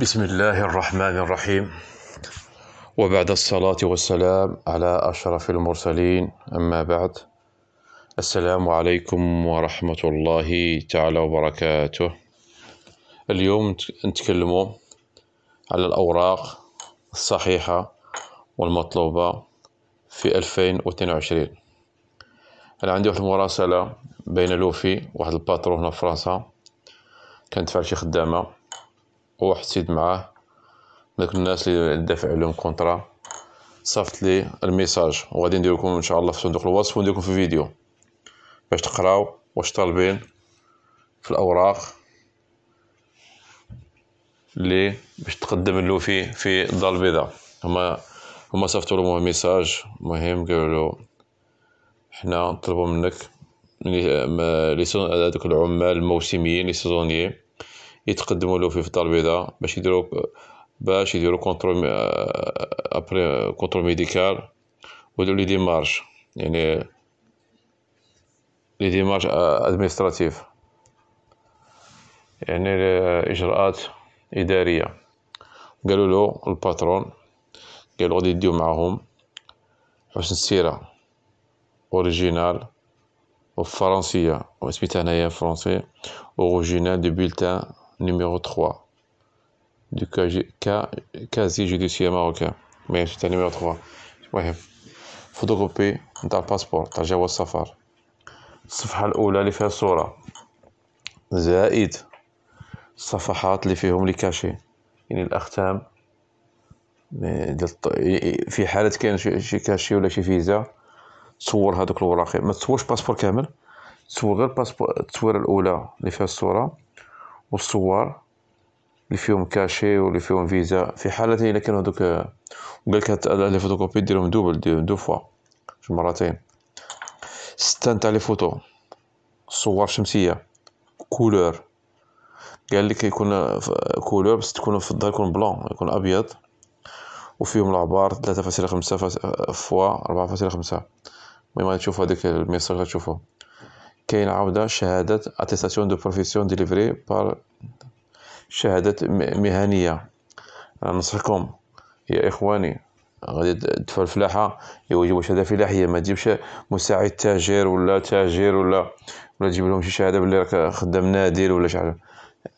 بسم الله الرحمن الرحيم وبعد الصلاة والسلام على أشرف المرسلين أما بعد السلام عليكم ورحمة الله تعالى وبركاته اليوم نتكلم على الأوراق الصحيحة والمطلوبة في 2022 أنا عندي واحد المراسلة بين لوفي واحد الباترون هنا في فرنسا كانت فعل شي خدامة وحسيت معاه داك الناس اللي دافع عليهم كونطرا صفت لي الميساج وغادي ندير لكم ان شاء الله في صندوق الوصف وندير لكم في فيديو باش تقراو واش طالبين في الاوراق اللي باش تقدم له في في الدار البيضاء هما هما صيفطوا له ميساج مهم قالوا له حنا نطلبوا منك لي هذوك العمال الموسميين لي سيزونيي يتقدموا له في الدار البيضاء باش يديروا باش يديروا كونترول ابري كونترول ميديكال ويديروا لي ديمارش يعني لي ديمارش ادمنستراتيف يعني اجراءات اداريه euh, قالوا له الباترون قالوا غادي يديو معاهم حسن السيره اوريجينال وفرنسيه وسميتها هنايا فرونسي اوريجينال دو بولتان numéro 3 du casier judiciaire marocain ماشي تاع numéro 3 المهم فوتوكوبي نتاع الباسبور تاع جواز السفر الصفحة الأولى اللي فيها الصورة زائد الصفحات اللي فيهم لي كاشي يعني الأختام في حالة كان شي كاشي ولا شي فيزا تصور هذوك الوراق ما تصورش باسبور كامل تصور غير باسبور التصويرة الأولى اللي فيها الصورة والصور اللي فيهم كاشي واللي فيهم فيزا في حالتين الا كانوا هذوك قالك هاد لي فوتوكوبي ديرهم دوبل دو, دو فوا جوج مرتين ستة نتاع لي فوتو صور شمسية كولور قال لك يكون كولور بس تكون في الظهر يكون بلون يكون ابيض وفيهم العبار ثلاثة فاصلة خمسة فوا ربعة فاصلة خمسة المهم غادي تشوف الميساج غتشوفو كاين عوده شهاده اتيستاسيون دو بروفيسيون ديليفري بار شهاده مهنيه راه نصحكم يا اخواني غادي تدفع الفلاحه يوجد جيبوا شهاده فلاحيه ما تجيبش مساعد تاجر ولا تاجر ولا ولا تجيب لهم شي شهاده بلي راك خدام نادر ولا شحال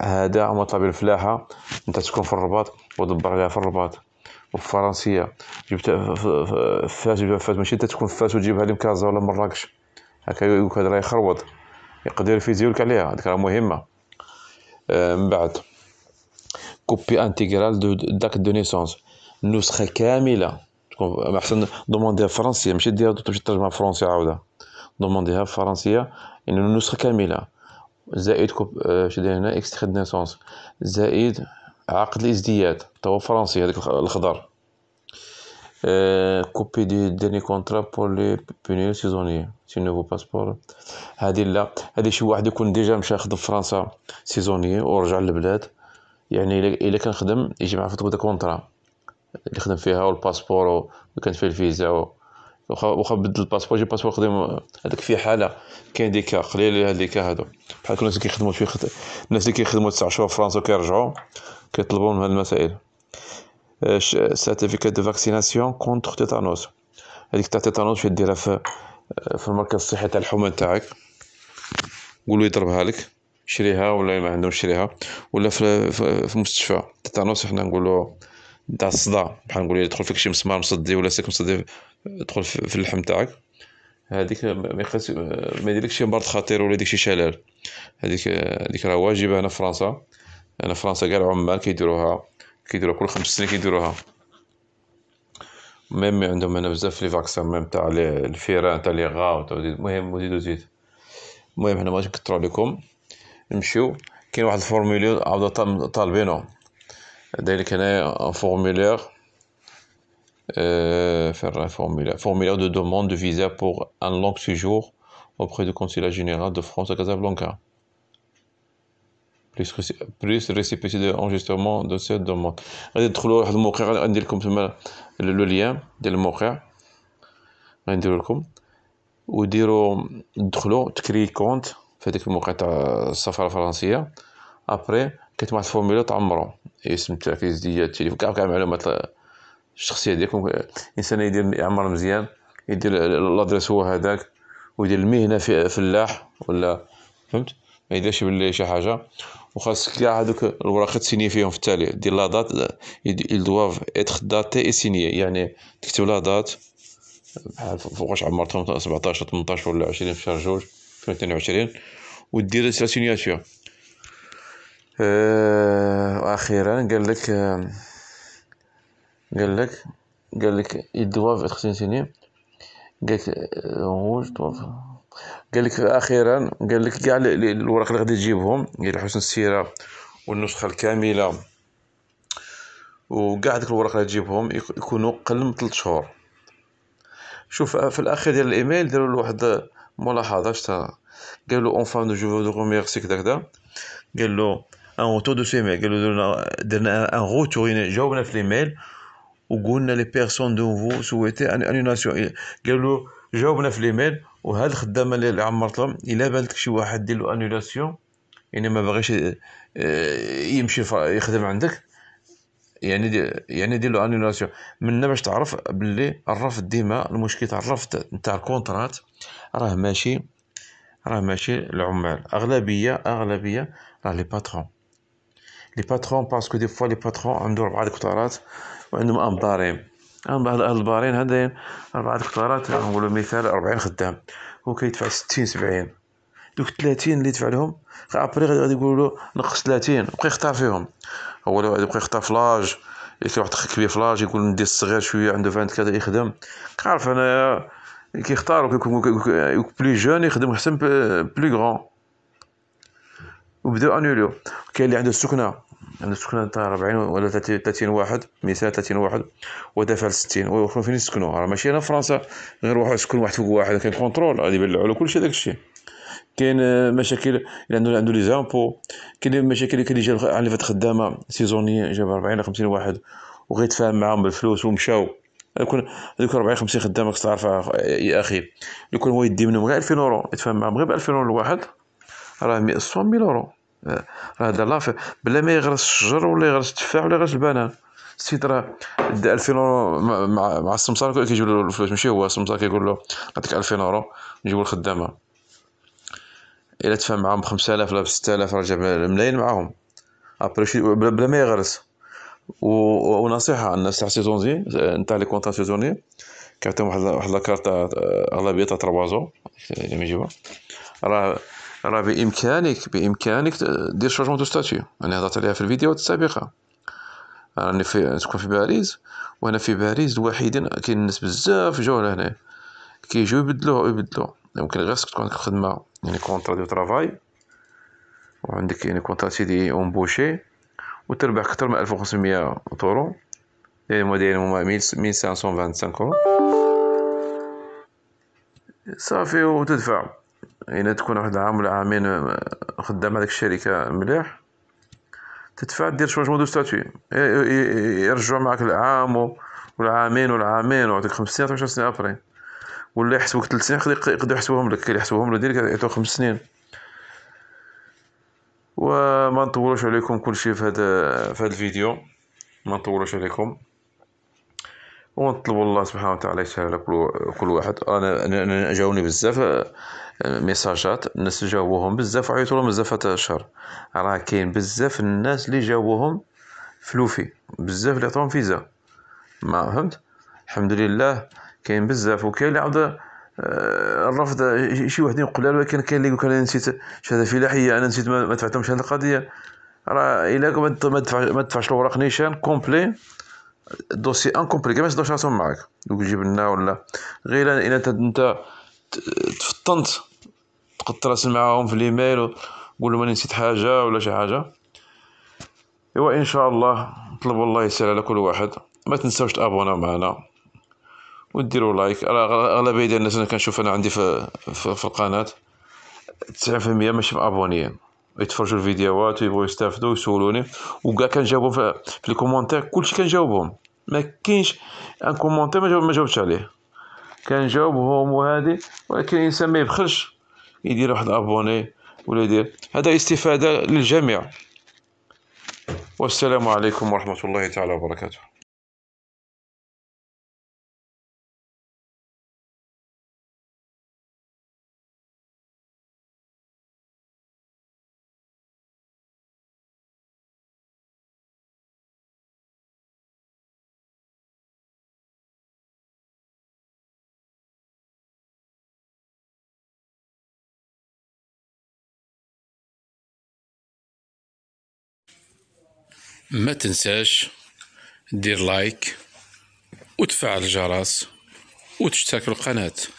هذا مطلب الفلاحه انت تكون في الرباط ودبر عليها في الرباط وفرنسيه فرنسيه جبت فاس جبت فاس ماشي انت تكون في فاس وتجيبها لي كازا ولا مراكش هكا راه يخربط يقدر يفيزيولك عليها هذيك راه مهمه آه، من بعد كوبي انتيغرال دو داك دو نيسونس نسخه كامله تكون احسن دومونديها فرنسيه ماشي ديرها تمشي ترجمها فرنسي عاودها دومونديها فرنسيه يعني نسخه كامله زائد كوب آه، شو داير هنا اكستخي دو نيسونس زائد عقد الازدياد توا فرنسي هذاك الخضر كوبي دي ديرني كونترا بور لي بونيو سيزوني سي نوفو باسبور هادي لا هادي شي واحد يكون ديجا مشى خدم في فرنسا سيزوني ورجع للبلاد يعني الا كان خدم يجي معاه فتوى كونترا اللي خدم فيها والباسبور وكان فيه الفيزا واخا واخا بدل الباسبور جي باسبور خدم هذاك في حاله كاين ديكا قليل هاد ديكا هادو بحال الناس اللي كيخدموا في خد... الناس اللي كيخدموا تسع شهور في فرنسا وكيرجعوا كيطلبوا من هاد المسائل سيرتيفيكات دو فاكسيناسيون كونتر تيتانوس هذيك تاع تيتانوس شنو ديرها في في المركز الصحي تاع الحومه تاعك قولوا يضربها لك شريها ولا ما عندهم شريها ولا في, في المستشفى تيتانوس حنا نقولوا تاع الصداع بحال نقولوا يدخل فيك شي مسمار مصدي ولا سيك مصدي تدخل في اللحم تاعك هذيك ما يقاس ما يديرلكش شي مرض خطير ولا يديك شي شلال هذيك هذيك راه واجبه هنا في فرنسا انا فرنسا كاع العمال كيديروها كيديروها كل خمس سنين كيديروها ميم عندهم هنا بزاف لي فاكسان ميم تاع لي الفيران تاع لي غا تاع المهم وزيد وزيد المهم حنا ماغاديش نكثروا عليكم نمشيو كاين واحد الفورمولير عاود طالبينو داير لك هنايا فورمولير Euh, faire un formulaire, دو de demande de visa pour un long séjour auprès du consulat général de France بليس بليس ريسيبيسي دو انجستمون دو سيت دوموند غادي تدخلوا واحد الموقع غندير لكم تما لو ليان ديال الموقع غندير لكم وديروا دخلوا تكري كونت في هذاك الموقع تاع السفاره الفرنسيه ابري كتبع واحد الفورميلا تعمرو اسم تاعك ديال التليفون كاع كاع معلومات الشخصيه ديالكم الانسان يدير يعمر مزيان يدير لادريس هو هذاك ويدير المهنه في فلاح ولا فهمت ما يديرش باللي شي حاجه وخاصك كاع هذوك الوراقات تسيني فيهم في التالي دير لا دات il دواف être datés اي سيني يعني تكتب لا دات بحال فوقاش عمرتهم 17 18 ولا 20 في شهر جوج 2022 ودير لا سينياتور واخيرا قال لك قال لك قال لك ils doivent être signés قال لك rouge doivent قال لك اخيرا قال لك كاع الوراق اللي غادي تجيبهم ديال حسن السيره والنسخه الكامله وكاع ديك الوراق اللي تجيبهم يكونوا قل من 3 شهور شوف آه، في الاخير ديال الايميل داروا له واحد آه، ملاحظه شتا قال له اونفان دو جو دو ريميرسي كذا قال له ان روتور دو سيميل قال له درنا ان روتور جاوبنا في الايميل وقلنا لي بيرسون دو فو سويتي ان انيلاسيون قال له جاوبنا في الايميل وهاد الخدامه اللي لهم الا بالك شي واحد دير له انولاسيون يعني ما باغيش آه، آه، يمشي يخدم عندك يعني يعني دير له انولاسيون باش تعرف باللي الرفض ديما المشكل تاع الرفض نتاع الكونترات راه ماشي راه ماشي العمال اغلبيه اغلبيه راه لي باترون لي باترون باسكو دي فوا لي باترون عندهم ربعه الكتارات وعندهم امضارين من بعض اهل البارين هذا أربعة الفترات نقولوا مثال 40 خدام هو كيدفع 60 70 دوك 30 اللي دفع لهم ابري غادي يقولوا نقص 30 بقى يختار فيهم هو لو يبقى يختار فلاج كاين واحد كبير فلاج يقول ندي الصغير شويه عنده فانت كذا يخدم كنعرف انايا كيختاروا بلي جون يخدم احسن بلي غون وبداو انوليو كاين اللي عنده السكنه نسكن تاع 40 ولا 30 واحد مثال 30 واحد ودافع 60 ويخرجوا فين يسكنوا راه ماشي انا فرنسا غير واحد يسكن واحد فوق واحد كاين كونترول غادي يبلعوا له كلشي داك الشيء كاين آه، مشاكل عنده عنده لي زامبو كاين مشاكل اللي جا على فات خدامه سيزوني جاب 40 50 واحد وغيتفاهم معاهم بالفلوس ومشاو يكون هذوك 40 50 خدامه خصك تعرفها يا اخي لو كان هو يدي منهم غير 2000 اورو يتفاهم معاهم غير ب 2000 اورو الواحد راه 100 100 اورو راه هذا لافي بلا ما يغرس الشجر ولا يغرس التفاح ولا يغرس البنان السيد راه دا 2000 اورو مع مع السمسار كيجيب له الفلوس ماشي هو السمسار كيقول له نعطيك 2000 اورو نجيبو الخدامه الا تفاهم معاهم ب 5000 ولا ب 6000 راه جاب ملايين معاهم ابري شي بلا ما يغرس و... ونصيحه الناس تاع سيزونزي نتاع لي كونطا سيزوني كيعطيهم واحد واحد لاكارت اغلبيه تاع تروازو اللي يجيبها راه راه بامكانك بامكانك دير شارجمون دو ستاتيو انا هضرت عليها في الفيديو السابقه راني في تكون في باريس وانا في باريس الوحيد كاين الناس بزاف جاو لهنا كيجيو يبدلو يبدلو يمكن غير خصك تكون خدمه يعني كونترا دو ترافاي وعندك يعني كونترا سيدي اونبوشي وتربح اكثر من 1500 طورو لي موديل هما 1525 اورو صافي وتدفع إلا تكون واحد العام ولا عامين آه، خدام هذيك الشركة مليح تدفع دير شونجمون دو ستاتي يرجعو معاك العام والعامين والعامين وعطيك خمس سنين عشر سنين أبري ولا يحسبوك ثلاث سنين يقدروا يحسبوهم لك كي يحسبوهم لك ديرك يعطيو خمس سنين وما نطولوش عليكم كل شيء في هذا في هذا الفيديو ما نطولوش عليكم ونطلب الله سبحانه وتعالى يسهل على كل واحد انا جاوني بزاف ميساجات الناس جاوبوهم بزاف وعيطوا لهم بزاف حتى الشهر راه كاين بزاف الناس اللي جاوبوهم فلوفي بزاف اللي عطاهم فيزا ما فهمت الحمد لله كاين بزاف وكاين اللي عاود آه، الرفض شي واحد يقول له كان كاين اللي يقول انا نسيت شهاده فلاحيه انا نسيت ما, دفعتهمش هذه القضيه راه الا ما تدفعش ما دفعش الاوراق نيشان كومبلي دوسي ان كومبلي كيفاش دوش راسهم معاك دوك جيب لنا ولا غير الا انت انت تفطنت تقد تراسل معاهم في الايميل وقول لهم انا نسيت حاجه ولا شي حاجه ايوا ان شاء الله نطلب الله يسهل على كل واحد ما تنساوش تابونا معنا وديروا لايك اغلبيه ديال الناس انا كنشوف انا عندي في, في, في القناه 90% ماشي مابونيين يتفرجوا الفيديوهات ويبغوا يستافدوا ويسولوني وكاع كنجاوبهم في, في الكومونتير كلشي كنجاوبهم ما كاينش ان كومونتير ما جاوبتش عليه كنجاوبهم وهذه ولكن الانسان ما يبخلش يدير واحد ابوني ولا يدير هذا استفادة للجميع والسلام عليكم ورحمة الله تعالى وبركاته ما تنساش دير لايك وتفعل الجرس وتشترك في القناه